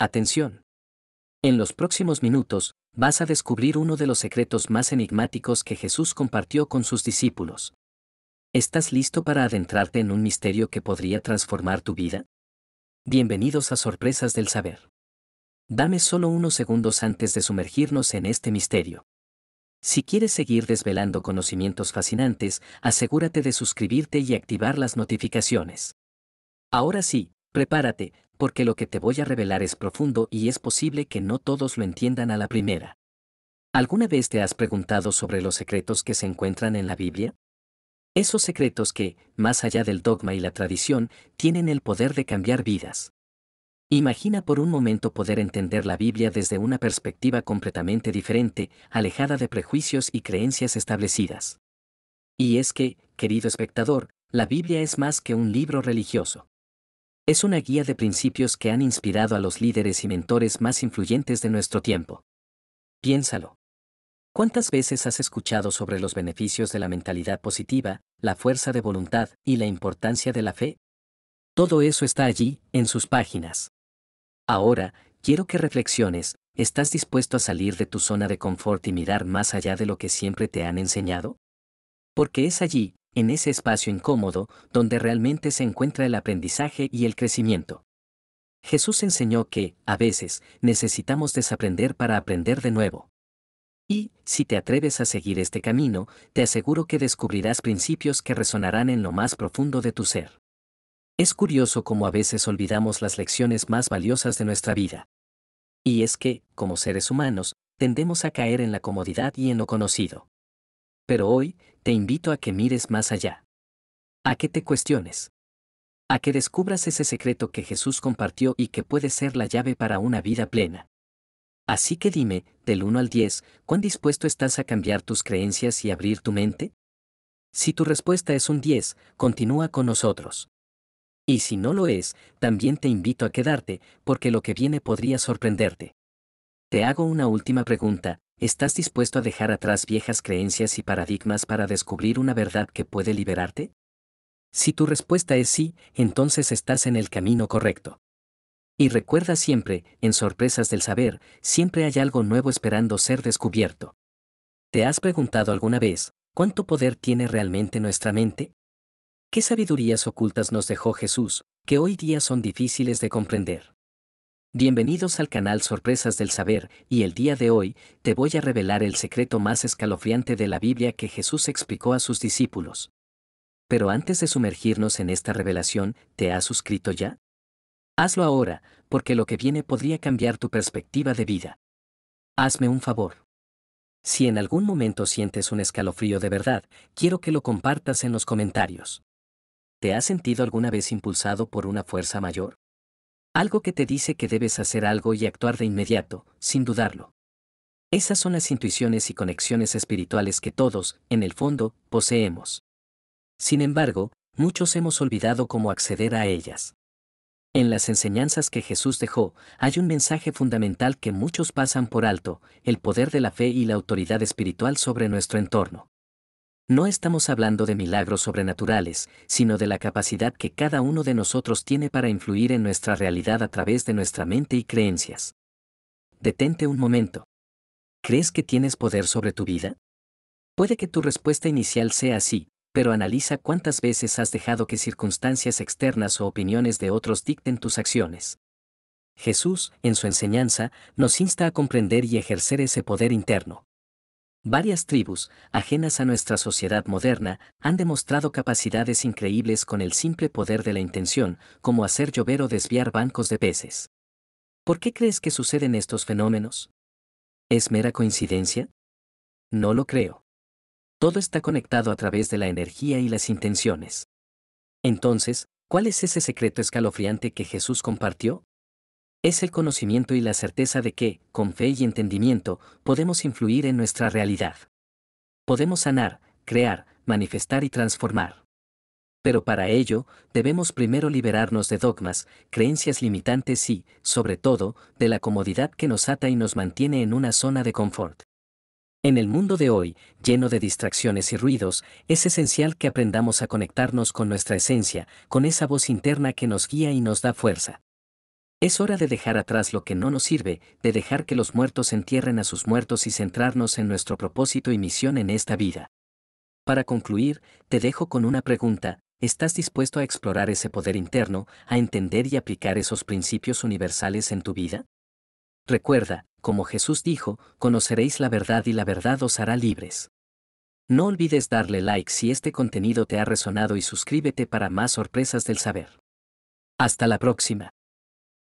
Atención. En los próximos minutos, vas a descubrir uno de los secretos más enigmáticos que Jesús compartió con sus discípulos. ¿Estás listo para adentrarte en un misterio que podría transformar tu vida? Bienvenidos a Sorpresas del Saber. Dame solo unos segundos antes de sumergirnos en este misterio. Si quieres seguir desvelando conocimientos fascinantes, asegúrate de suscribirte y activar las notificaciones. Ahora sí, Prepárate, porque lo que te voy a revelar es profundo y es posible que no todos lo entiendan a la primera. ¿Alguna vez te has preguntado sobre los secretos que se encuentran en la Biblia? Esos secretos que, más allá del dogma y la tradición, tienen el poder de cambiar vidas. Imagina por un momento poder entender la Biblia desde una perspectiva completamente diferente, alejada de prejuicios y creencias establecidas. Y es que, querido espectador, la Biblia es más que un libro religioso es una guía de principios que han inspirado a los líderes y mentores más influyentes de nuestro tiempo. Piénsalo. ¿Cuántas veces has escuchado sobre los beneficios de la mentalidad positiva, la fuerza de voluntad y la importancia de la fe? Todo eso está allí, en sus páginas. Ahora, quiero que reflexiones, ¿estás dispuesto a salir de tu zona de confort y mirar más allá de lo que siempre te han enseñado? Porque es allí, en ese espacio incómodo donde realmente se encuentra el aprendizaje y el crecimiento. Jesús enseñó que, a veces, necesitamos desaprender para aprender de nuevo. Y, si te atreves a seguir este camino, te aseguro que descubrirás principios que resonarán en lo más profundo de tu ser. Es curioso cómo a veces olvidamos las lecciones más valiosas de nuestra vida. Y es que, como seres humanos, tendemos a caer en la comodidad y en lo conocido pero hoy te invito a que mires más allá. A que te cuestiones. A que descubras ese secreto que Jesús compartió y que puede ser la llave para una vida plena. Así que dime, del 1 al 10, ¿cuán dispuesto estás a cambiar tus creencias y abrir tu mente? Si tu respuesta es un 10, continúa con nosotros. Y si no lo es, también te invito a quedarte, porque lo que viene podría sorprenderte. Te hago una última pregunta, ¿Estás dispuesto a dejar atrás viejas creencias y paradigmas para descubrir una verdad que puede liberarte? Si tu respuesta es sí, entonces estás en el camino correcto. Y recuerda siempre, en sorpresas del saber, siempre hay algo nuevo esperando ser descubierto. ¿Te has preguntado alguna vez, cuánto poder tiene realmente nuestra mente? ¿Qué sabidurías ocultas nos dejó Jesús, que hoy día son difíciles de comprender? Bienvenidos al canal Sorpresas del Saber, y el día de hoy te voy a revelar el secreto más escalofriante de la Biblia que Jesús explicó a sus discípulos. Pero antes de sumergirnos en esta revelación, ¿te has suscrito ya? Hazlo ahora, porque lo que viene podría cambiar tu perspectiva de vida. Hazme un favor. Si en algún momento sientes un escalofrío de verdad, quiero que lo compartas en los comentarios. ¿Te has sentido alguna vez impulsado por una fuerza mayor? Algo que te dice que debes hacer algo y actuar de inmediato, sin dudarlo. Esas son las intuiciones y conexiones espirituales que todos, en el fondo, poseemos. Sin embargo, muchos hemos olvidado cómo acceder a ellas. En las enseñanzas que Jesús dejó, hay un mensaje fundamental que muchos pasan por alto, el poder de la fe y la autoridad espiritual sobre nuestro entorno. No estamos hablando de milagros sobrenaturales, sino de la capacidad que cada uno de nosotros tiene para influir en nuestra realidad a través de nuestra mente y creencias. Detente un momento. ¿Crees que tienes poder sobre tu vida? Puede que tu respuesta inicial sea así, pero analiza cuántas veces has dejado que circunstancias externas o opiniones de otros dicten tus acciones. Jesús, en su enseñanza, nos insta a comprender y ejercer ese poder interno. Varias tribus, ajenas a nuestra sociedad moderna, han demostrado capacidades increíbles con el simple poder de la intención, como hacer llover o desviar bancos de peces. ¿Por qué crees que suceden estos fenómenos? ¿Es mera coincidencia? No lo creo. Todo está conectado a través de la energía y las intenciones. Entonces, ¿cuál es ese secreto escalofriante que Jesús compartió? Es el conocimiento y la certeza de que, con fe y entendimiento, podemos influir en nuestra realidad. Podemos sanar, crear, manifestar y transformar. Pero para ello, debemos primero liberarnos de dogmas, creencias limitantes y, sobre todo, de la comodidad que nos ata y nos mantiene en una zona de confort. En el mundo de hoy, lleno de distracciones y ruidos, es esencial que aprendamos a conectarnos con nuestra esencia, con esa voz interna que nos guía y nos da fuerza. Es hora de dejar atrás lo que no nos sirve, de dejar que los muertos entierren a sus muertos y centrarnos en nuestro propósito y misión en esta vida. Para concluir, te dejo con una pregunta, ¿estás dispuesto a explorar ese poder interno, a entender y aplicar esos principios universales en tu vida? Recuerda, como Jesús dijo, conoceréis la verdad y la verdad os hará libres. No olvides darle like si este contenido te ha resonado y suscríbete para más sorpresas del saber. Hasta la próxima.